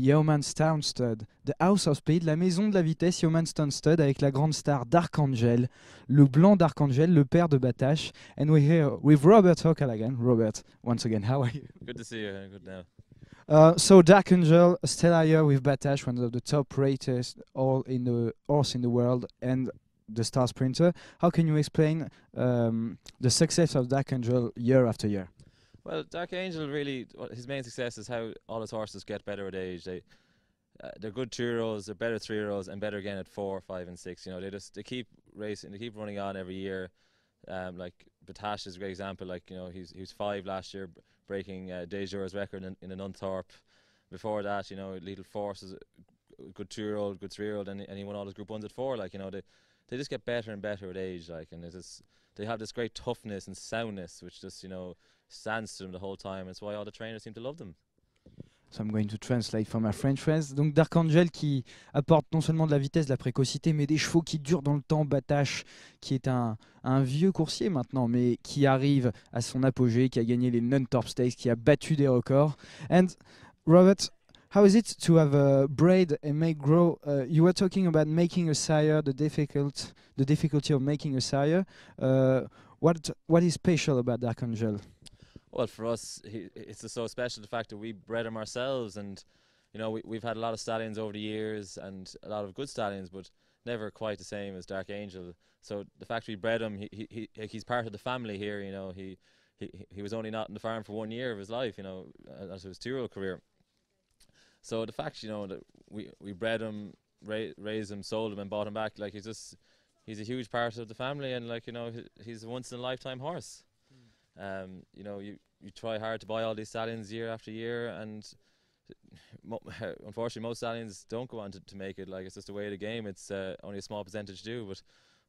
Yeomanstownstead, the House of Speed, la maison de la vitesse Yeomanstownstead avec la grande star d'Archangel, le blanc d'Archangel, le père de Batash. And we're here with Robert O'Callaghan. Robert, once again, how are you? Good to see you. Good now. Uh, so Dark Angel, still here with Batash, one of the top greatest all in the horse in the world, and the Star Sprinter. How can you explain um, the success of Dark Angel year after year? Well, Dark Angel really his main success is how all his horses get better at age. They uh, they're good two year olds, they're better three year olds, and better again at four, five, and six. You know, they just they keep racing, they keep running on every year. Um, like Batash is a great example. Like you know, he's he was five last year, breaking uh, Dejour's record in, in an Unthorpe. Before that, you know, Little Force is a good two year old, good three year old, and, and he won all his Group Ones at four. Like you know, they they just get better and better at age. Like and it's just they have this great toughness and soundness, which just you know stands to them the whole time. It's why all the trainers seem to love them. So I'm going to translate for my French friends. Donc Dark Angel qui apporte non seulement de la vitesse, de la précocité, mais des chevaux qui durent dans le temps. Batache, qui est un, vieux coursier maintenant, mais qui arrive à son apogée, qui a gagné les non torp stakes, qui a battu des records. And Robert, How is it to have a braid and make grow? Uh, you were talking about making a sire, the difficult, the difficulty of making a sire. Uh, what what is special about Dark Angel? Well, for us, he, it's so special the fact that we bred him ourselves, and you know we, we've had a lot of stallions over the years, and a lot of good stallions, but never quite the same as Dark Angel. So the fact we bred him, he, he, he he's part of the family here. You know, he he he was only not in the farm for one year of his life. You know, as his two-year-old career. So the fact, you know, that we we bred him, ra- raised him, sold him, and bought him back, like he's just he's a huge part of the family, and like you know, he's a once in a lifetime horse. Mm. Um, you know, you you try hard to buy all these stallions year after year, and mo unfortunately, most stallions don't go on to, to, make it. Like it's just the way of the game. It's uh, only a small percentage do, but.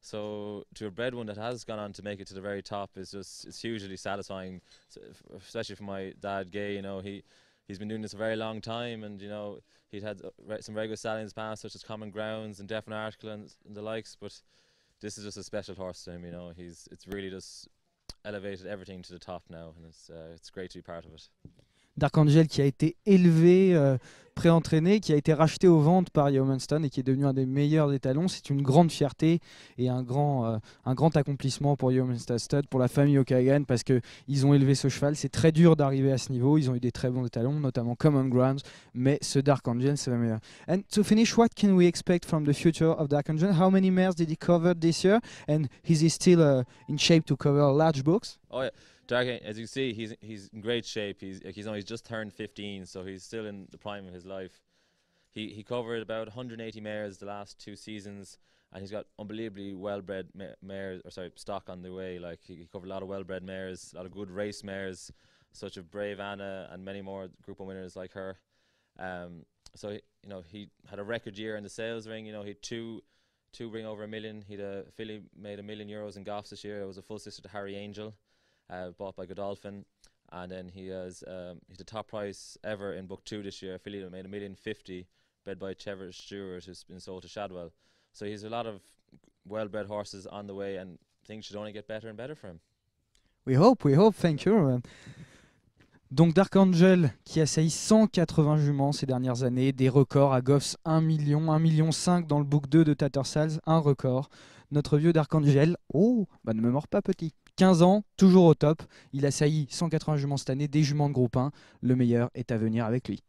So to have bred one that has gone on to make it to the very top is just it's hugely satisfying, especially for my dad Gay. You know he he's been doing this a very long time, and you know he's had uh, some very good stallions past, such as Common Grounds and Definite Article and, and, the likes. But this is just a special horse to him. You know, he's it's really just elevated everything to the top now, and it's uh, it's great to be part of it. Angel, qui a été élevé euh, pré-entraîné, qui a été racheté aux ventes par Yeomanston et qui est devenu un des meilleurs des talons. C'est une grande fierté et un grand, euh, un grand accomplissement pour Yeomanston Stud, pour la famille O'Kagan, parce qu'ils ont élevé ce cheval. C'est très dur d'arriver à ce niveau. Ils ont eu des très bons étalons, notamment Common Grounds, mais ce Dark Angel, c'est la meilleure. And to finish, what can we expect from the future of Dark Angel? How many mares did he cover this year? And is he still uh, in shape to cover large books? Oh Darky, as you see, he's he's in great shape. He's he's only just turned 15, so he's still in the prime of his life. He he covered about 180 mares the last two seasons, and he's got unbelievably well-bred mares, or sorry, stock on the way. Like he, he covered a lot of well-bred mares, a lot of good race mares, such as Brave Anna and many more Group winners like her. Um, so he, you know he had a record year in the sales ring. You know he two two bring over a million. He'd a filly made a million euros in golf this year. It was a full sister to Harry Angel. Uh, bought by Godolphin. And then he has um, he's the top price ever in book 2 this year. Affiliate made a million fifty, bred by Trevor Stewart, who's been sold to Shadwell. So he's a lot of well-bred horses on the way, and things should only get better and better for him. We hope, we hope, thank you. Donc Dark Angel qui a assaillit 180 juments ces dernières années, des records à Goffs 1 million, 1 million 5 dans le book 2 de Tattersall's, un record. Notre vieux Dark Angel, oh, bah, ne me mords pas petit. 15 ans, toujours au top. Il a sailli 180 juments cette année, des juments de groupe 1. Le meilleur est à venir avec lui.